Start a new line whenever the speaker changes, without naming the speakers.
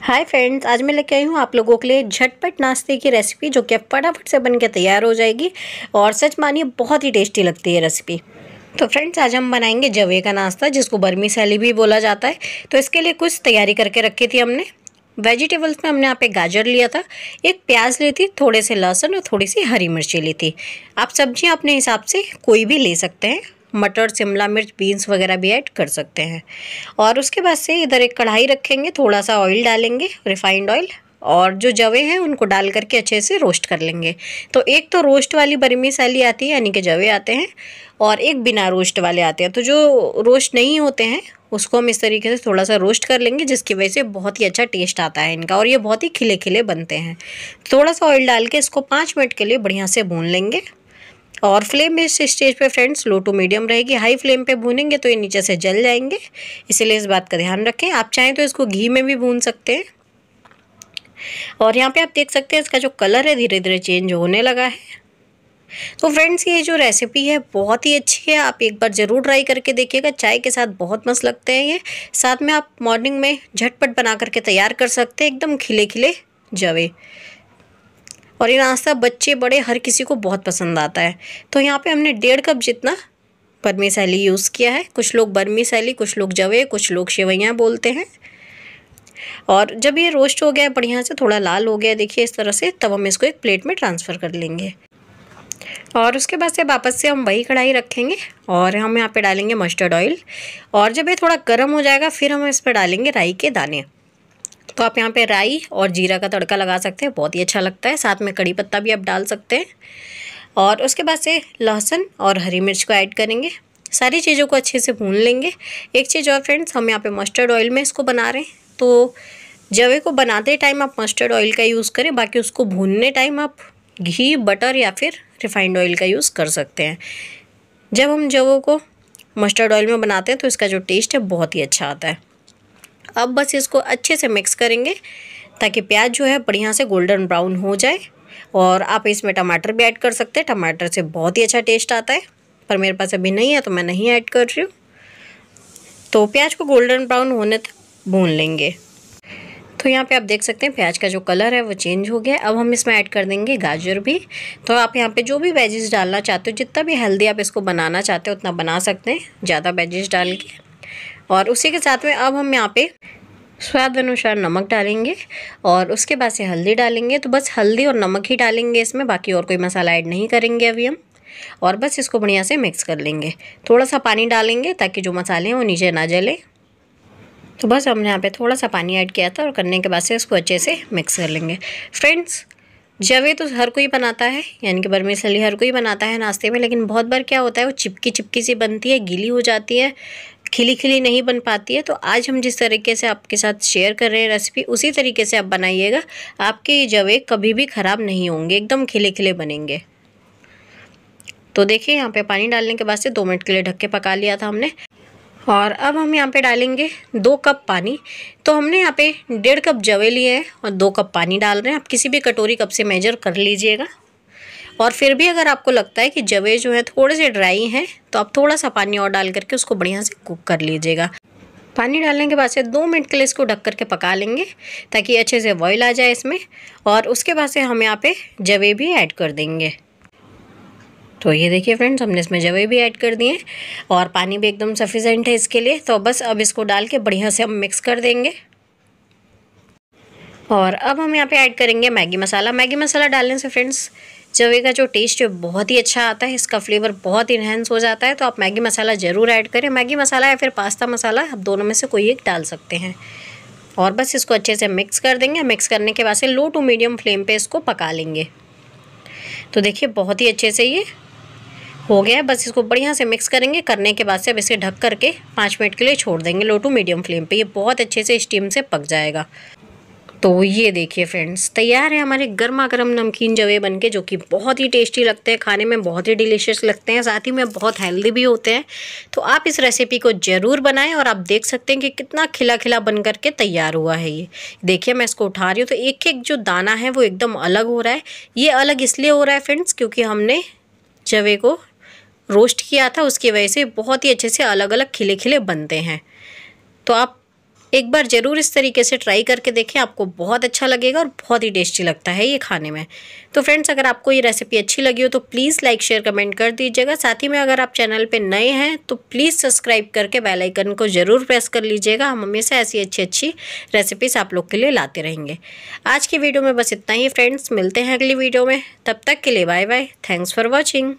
hi friends आज मैं लेके आई हूँ आप लोगों के लिए झटपट नाश्ते की रेसिपी जो कि फटाफट से बन के तैयार हो जाएगी और सच मानिए बहुत ही टेस्टी लगती है रेसिपी तो फ्रेंड्स आज हम बनाएंगे जवे का नाश्ता जिसको बर्मी सैली भी बोला जाता है तो इसके लिए कुछ तैयारी करके रखी थी हमने वेजिटेबल्स में हमने यहाँ पे गाजर लिया था एक प्याज ली थी थोड़े से लहसुन और थोड़ी सी हरी मिर्ची ली थी आप सब्जियाँ अपने हिसाब से कोई भी ले सकते हैं मटर शिमला मिर्च बीन्स वगैरह भी ऐड कर सकते हैं और उसके बाद से इधर एक कढ़ाई रखेंगे थोड़ा सा ऑयल डालेंगे रिफाइंड ऑयल और जो जवे हैं उनको डाल करके अच्छे से रोस्ट कर लेंगे तो एक तो रोस्ट वाली बर्मी साली आती है यानी कि जवे आते हैं और एक बिना रोस्ट वाले आते हैं तो जो रोस्ट नहीं होते हैं उसको हम इस तरीके से थोड़ा सा रोस्ट कर लेंगे जिसकी वजह से बहुत ही अच्छा टेस्ट आता है इनका और ये बहुत ही खिले खिले बनते हैं थोड़ा सा ऑयल डाल के इसको पाँच मिनट के लिए बढ़िया से भून लेंगे और फ्लेम इस स्टेज पे फ्रेंड्स लो टू मीडियम रहेगी हाई फ्लेम पे भूनेंगे तो ये नीचे से जल जाएंगे इसीलिए इस बात का ध्यान रखें आप चाहें तो इसको घी में भी भून सकते हैं और यहाँ पे आप देख सकते हैं इसका जो कलर है धीरे धीरे चेंज होने लगा है तो फ्रेंड्स ये जो रेसिपी है बहुत ही अच्छी है आप एक बार ज़रूर ट्राई करके देखिएगा चाय के साथ बहुत मस्त लगते हैं ये साथ में आप मॉर्निंग में झटपट बना करके तैयार कर सकते हैं एकदम खिले खिले जवे और ये नाश्ता बच्चे बड़े हर किसी को बहुत पसंद आता है तो यहाँ पे हमने डेढ़ कप जितना बर्मी सैली यूज़ किया है कुछ लोग बर्मी सैली कुछ लोग जवे कुछ लोग शेवैयाँ बोलते हैं और जब ये रोस्ट हो गया बढ़िया से थोड़ा लाल हो गया देखिए इस तरह से तब हम इसको एक प्लेट में ट्रांसफ़र कर लेंगे और उसके बाद से वापस से हम वही कढ़ाई रखेंगे और हम यहाँ पे डालेंगे मस्टर्ड ऑयल और जब ये थोड़ा गर्म हो जाएगा फिर हम इस पर डालेंगे राई के दाने तो आप यहाँ पे राई और जीरा का तड़का लगा सकते हैं बहुत ही अच्छा लगता है साथ में कड़ी पत्ता भी आप डाल सकते हैं और उसके बाद से लहसुन और हरी मिर्च को ऐड करेंगे सारी चीज़ों को अच्छे से भून लेंगे एक चीज़ और फ्रेंड्स हम यहाँ पे मस्टर्ड ऑयल में इसको बना रहे हैं तो जवे को बनाते टाइम आप मस्टर्ड ऑयल का यूज़ करें बाकी उसको भूनने टाइम आप घी बटर या फिर रिफाइंड ऑयल का यूज़ कर सकते हैं जब हम जवों को मस्टर्ड ऑयल में बनाते हैं तो इसका जो टेस्ट है बहुत ही अच्छा आता है अब बस इसको अच्छे से मिक्स करेंगे ताकि प्याज जो है बढ़िया से गोल्डन ब्राउन हो जाए और आप इसमें टमाटर भी ऐड कर सकते हैं टमाटर से बहुत ही अच्छा टेस्ट आता है पर मेरे पास अभी नहीं है तो मैं नहीं ऐड कर रही हूँ तो प्याज को गोल्डन ब्राउन होने तक भून लेंगे तो यहाँ पे आप देख सकते हैं प्याज का जो कलर है वो चेंज हो गया अब हम इसमें ऐड कर देंगे गाजर भी तो आप यहाँ पे जो भी वेजेस डालना चाहते हो जितना भी हेल्दी आप इसको बनाना चाहते हो उतना बना सकते हैं ज़्यादा वेजेस डाल के और उसी के साथ में अब हम यहाँ पे स्वाद अनुसार नमक डालेंगे और उसके बाद से हल्दी डालेंगे तो बस हल्दी और नमक ही डालेंगे इसमें बाकी और कोई मसाला ऐड नहीं करेंगे अभी हम और बस इसको बढ़िया से मिक्स कर लेंगे थोड़ा सा पानी डालेंगे ताकि जो मसाले हैं वो नीचे ना जले तो बस हमने यहाँ पे थोड़ा सा पानी ऐड किया था और करने के बाद से इसको अच्छे से मिक्स कर लेंगे फ्रेंड्स जवे तो हर कोई बनाता है यानी कि बर्मी सली हर कोई बनाता है नाश्ते में लेकिन बहुत बार क्या होता है वो चिपकी चिपकी सी बनती है गीली हो जाती है खिली खिली नहीं बन पाती है तो आज हम जिस तरीके से आपके साथ शेयर कर रहे हैं रेसिपी उसी तरीके से आप बनाइएगा आपके ये जवे कभी भी ख़राब नहीं होंगे एकदम खिले खिले बनेंगे तो देखिए यहाँ पे पानी डालने के बाद से दो मिनट के लिए ढक के पका लिया था हमने और अब हम यहाँ पे डालेंगे दो कप पानी तो हमने यहाँ पे डेढ़ कप जवे लिए हैं और दो कप पानी डाल रहे हैं आप किसी भी कटोरी कप से मेजर कर लीजिएगा और फिर भी अगर आपको लगता है कि जवे जो है थोड़े से ड्राई हैं तो आप थोड़ा सा पानी और डाल करके उसको बढ़िया से कुक कर लीजिएगा पानी डालने के बाद से दो मिनट के लिए इसको ढक करके पका लेंगे ताकि अच्छे से बॉयल आ जाए इसमें और उसके बाद से हम यहाँ पे जवे भी ऐड कर देंगे तो ये देखिए फ्रेंड्स हमने इसमें जवे भी ऐड कर दिए और पानी भी एकदम सफिशेंट है इसके लिए तो बस अब इसको डाल के बढ़िया से हम मिक्स कर देंगे और अब हम यहाँ पे ऐड करेंगे मैगी मसाला मैगी मसाला डालने से फ्रेंड्स जवे का जो टेस्ट है बहुत ही अच्छा आता है इसका फ्लेवर बहुत इन्हेंस हो जाता है तो आप मैगी मसाला ज़रूर ऐड करें मैगी मसाला या फिर पास्ता मसाला आप दोनों में से कोई एक डाल सकते हैं और बस इसको अच्छे से मिक्स कर देंगे मिक्स करने के बाद से लो टू मीडियम फ्लेम पर इसको पका लेंगे तो देखिए बहुत ही अच्छे से ये हो गया है बस इसको बढ़िया से मिक्स करेंगे करने के बाद से अब इसे ढक करके पाँच मिनट के लिए छोड़ देंगे लो टू मीडियम फ्लेम पे ये बहुत अच्छे से स्टीम से पक जाएगा तो ये देखिए फ्रेंड्स तैयार है हमारे गर्मा गर्म नमकीन जवे बनके जो कि बहुत ही टेस्टी लगते हैं खाने में बहुत ही डिलीशियस लगते हैं साथ ही में बहुत हेल्दी भी होते हैं तो आप इस रेसिपी को ज़रूर बनाएं और आप देख सकते हैं कि कितना खिला खिला बन करके तैयार हुआ है ये देखिए मैं इसको उठा रही हूँ तो एक एक जो दाना है वो एकदम अलग हो रहा है ये अलग इसलिए हो रहा है फ्रेंड्स क्योंकि हमने जवे को रोस्ट किया था उसकी वजह से बहुत ही अच्छे से अलग अलग खिले खिले बनते हैं तो आप एक बार ज़रूर इस तरीके से ट्राई करके देखें आपको बहुत अच्छा लगेगा और बहुत ही टेस्टी लगता है ये खाने में तो फ्रेंड्स अगर आपको ये रेसिपी अच्छी लगी हो तो प्लीज़ लाइक शेयर कमेंट कर दीजिएगा साथ ही में अगर आप चैनल पर नए हैं तो प्लीज़ सब्सक्राइब करके आइकन को ज़रूर प्रेस कर लीजिएगा हम हमेशा ऐसी अच्छी अच्छी रेसिपीज़ आप लोग के लिए लाते रहेंगे आज की वीडियो में बस इतना ही फ्रेंड्स मिलते हैं अगली वीडियो में तब तक के लिए bye bye thanks for watching